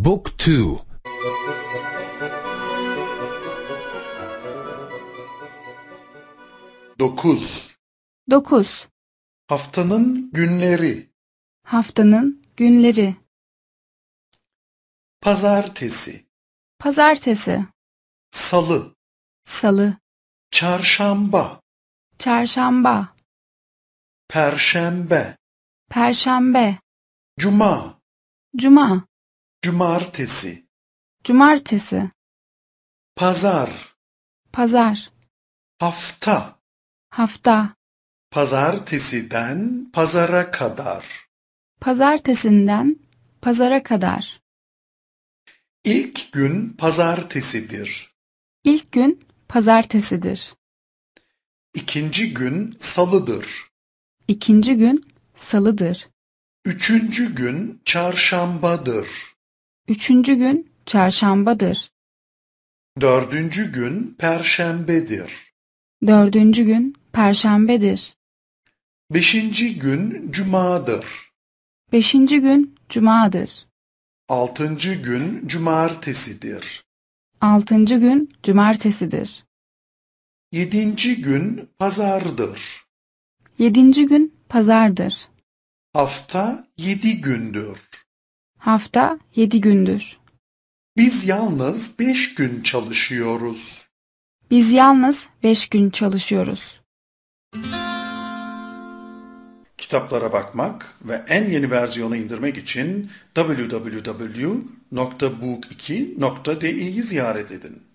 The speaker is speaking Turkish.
Book 2 9 9. Haftanın günleri Haftanın günleri. Pazartesi, Pazartesi, salı, salı, çarşamba, çarşamba, perşembe, perşembe, cuma, cuma, Cumartesi. Cumartesi. Pazar. Pazar. Hafta. Hafta. Pazartesiden pazara kadar. Pazartesinden pazara kadar. İlk gün pazartesidir. İlk gün pazartesidir. İkinci gün salıdır. İkinci gün salıdır. Üçüncü gün çarşambadır. Üçüncü gün çarşambadır. Dördüncü gün perşembedir. Dördüncü gün perşembedir. Beşinci gün cumadır. Beşinci gün cumadır. Altıncı gün cumartesidir. Altıncı gün cumartesidir. Yedinci gün pazardır. Yedinci gün pazardır. Hafta yedi gündür. Hafta yedi gündür. Biz yalnız beş gün çalışıyoruz. Biz yalnız beş gün çalışıyoruz. Kitaplara bakmak ve en yeni versiyonu indirmek için www.book2.de'yi ziyaret edin.